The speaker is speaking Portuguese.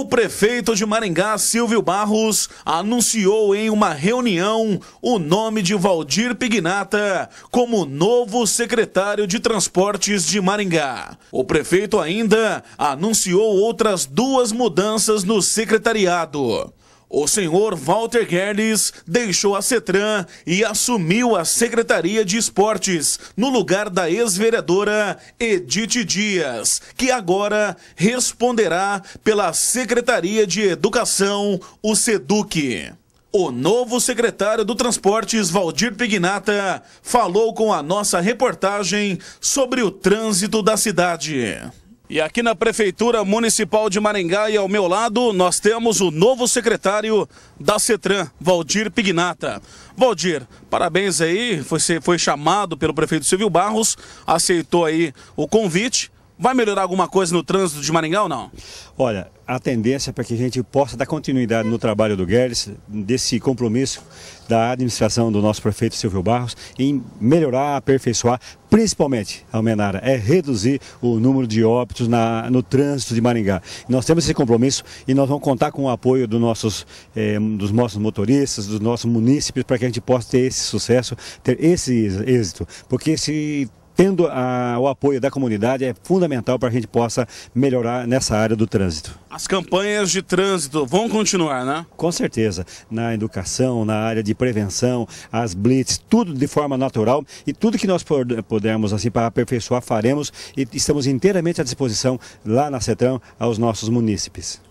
O prefeito de Maringá, Silvio Barros, anunciou em uma reunião o nome de Valdir Pignata como novo secretário de Transportes de Maringá. O prefeito ainda anunciou outras duas mudanças no secretariado. O senhor Walter Guedes deixou a CETRAN e assumiu a Secretaria de Esportes, no lugar da ex-vereadora Edith Dias, que agora responderá pela Secretaria de Educação, o SEDUC. O novo secretário do Transportes, Valdir Pignata, falou com a nossa reportagem sobre o trânsito da cidade. E aqui na Prefeitura Municipal de Maringá e ao meu lado nós temos o novo secretário da CETRAN, Valdir Pignata. Valdir, parabéns aí, você foi chamado pelo prefeito Silvio Barros, aceitou aí o convite Vai melhorar alguma coisa no trânsito de Maringá ou não? Olha, a tendência é para que a gente possa dar continuidade no trabalho do Guedes, desse compromisso da administração do nosso prefeito Silvio Barros em melhorar, aperfeiçoar, principalmente, Almenara, é reduzir o número de óbitos na, no trânsito de Maringá. Nós temos esse compromisso e nós vamos contar com o apoio dos nossos, eh, dos nossos motoristas, dos nossos munícipes, para que a gente possa ter esse sucesso, ter esse êxito. Porque se tendo a, o apoio da comunidade é fundamental para a gente possa melhorar nessa área do trânsito. As campanhas de trânsito vão continuar, né? Com certeza. Na educação, na área de prevenção, as blitz, tudo de forma natural e tudo que nós pudermos assim, para aperfeiçoar, faremos e estamos inteiramente à disposição lá na CETRAN aos nossos munícipes.